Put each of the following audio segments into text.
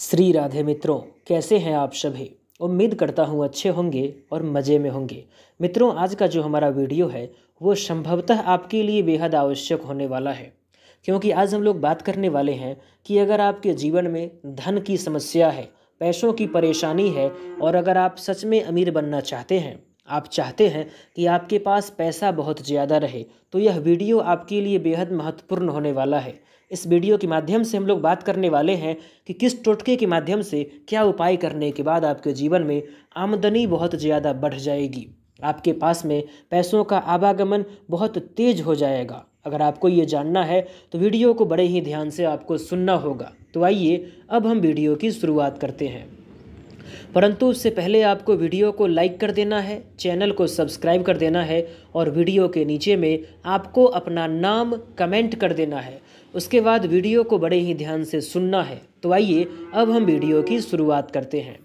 श्री राधे मित्रों कैसे हैं आप सभी उम्मीद करता हूँ अच्छे होंगे और मज़े में होंगे मित्रों आज का जो हमारा वीडियो है वो संभवतः आपके लिए बेहद आवश्यक होने वाला है क्योंकि आज हम लोग बात करने वाले हैं कि अगर आपके जीवन में धन की समस्या है पैसों की परेशानी है और अगर आप सच में अमीर बनना चाहते हैं आप चाहते हैं कि आपके पास पैसा बहुत ज़्यादा रहे तो यह वीडियो आपके लिए बेहद महत्वपूर्ण होने वाला है इस वीडियो के माध्यम से हम लोग बात करने वाले हैं कि किस टोटके के माध्यम से क्या उपाय करने के बाद आपके जीवन में आमदनी बहुत ज़्यादा बढ़ जाएगी आपके पास में पैसों का आवागमन बहुत तेज हो जाएगा अगर आपको ये जानना है तो वीडियो को बड़े ही ध्यान से आपको सुनना होगा तो आइए अब हम वीडियो की शुरुआत करते हैं परंतु उससे पहले आपको वीडियो को लाइक कर देना है चैनल को सब्सक्राइब कर देना है और वीडियो के नीचे में आपको अपना नाम कमेंट कर देना है उसके बाद वीडियो को बड़े ही ध्यान से सुनना है तो आइए अब हम वीडियो की शुरुआत करते हैं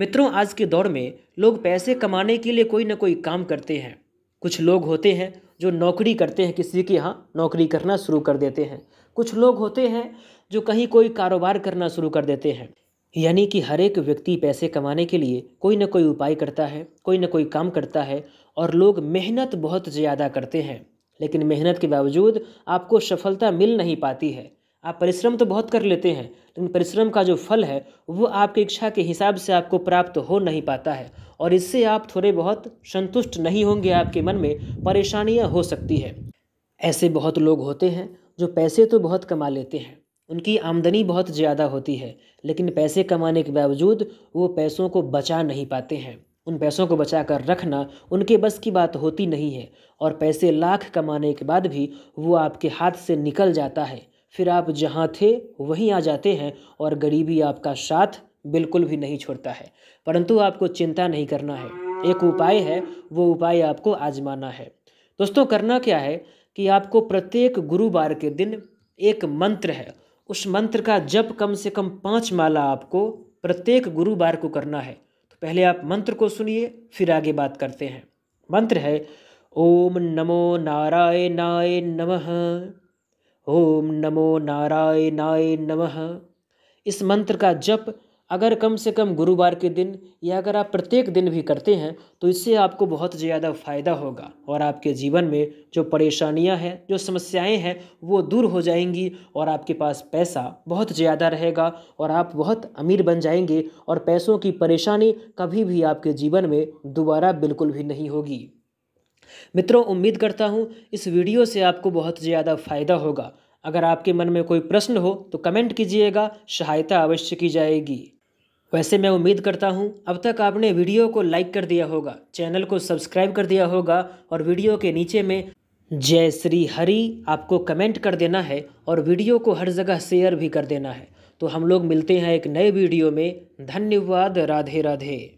मित्रों आज के दौर में लोग पैसे कमाने के लिए कोई ना कोई काम करते हैं कुछ लोग होते हैं जो नौकरी करते हैं किसी के यहाँ नौकरी करना शुरू कर देते हैं कुछ लोग होते हैं जो कहीं कोई कारोबार करना शुरू कर देते हैं यानी कि हर एक व्यक्ति पैसे कमाने के लिए कोई ना कोई उपाय करता है कोई ना कोई काम करता है और लोग मेहनत बहुत ज़्यादा करते हैं लेकिन मेहनत के बावजूद आपको सफलता मिल नहीं पाती है आप परिश्रम तो बहुत कर लेते हैं लेकिन परिश्रम का जो फल है वो आपकी इच्छा के हिसाब से आपको प्राप्त हो नहीं पाता है और इससे आप थोड़े बहुत संतुष्ट नहीं होंगे आपके मन में परेशानियाँ हो सकती है ऐसे बहुत लोग होते हैं जो पैसे तो बहुत कमा लेते हैं उनकी आमदनी बहुत ज़्यादा होती है लेकिन पैसे कमाने के बावजूद वो पैसों को बचा नहीं पाते हैं उन पैसों को बचा कर रखना उनके बस की बात होती नहीं है और पैसे लाख कमाने के बाद भी वो आपके हाथ से निकल जाता है फिर आप जहाँ थे वहीं आ जाते हैं और गरीबी आपका साथ बिल्कुल भी नहीं छोड़ता है परंतु आपको चिंता नहीं करना है एक उपाय है वो उपाय आपको आजमाना है दोस्तों करना क्या है कि आपको प्रत्येक गुरुवार के दिन एक मंत्र है उस मंत्र का जप कम से कम पाँच माला आपको प्रत्येक गुरुवार को करना है तो पहले आप मंत्र को सुनिए फिर आगे बात करते हैं मंत्र है ओम नमो नारायणाय नमः ओम नमो नारायणाय नमः इस मंत्र का जप अगर कम से कम गुरुवार के दिन या अगर आप प्रत्येक दिन भी करते हैं तो इससे आपको बहुत ज़्यादा फायदा होगा और आपके जीवन में जो परेशानियां हैं जो समस्याएं हैं वो दूर हो जाएंगी और आपके पास पैसा बहुत ज़्यादा रहेगा और आप बहुत अमीर बन जाएंगे और पैसों की परेशानी कभी भी आपके जीवन में दोबारा बिल्कुल भी नहीं होगी मित्रों उम्मीद करता हूँ इस वीडियो से आपको बहुत ज़्यादा फ़ायदा होगा अगर आपके मन में कोई प्रश्न हो तो कमेंट कीजिएगा सहायता अवश्य की जाएगी वैसे मैं उम्मीद करता हूँ अब तक आपने वीडियो को लाइक कर दिया होगा चैनल को सब्सक्राइब कर दिया होगा और वीडियो के नीचे में जय श्री हरि आपको कमेंट कर देना है और वीडियो को हर जगह शेयर भी कर देना है तो हम लोग मिलते हैं एक नए वीडियो में धन्यवाद राधे राधे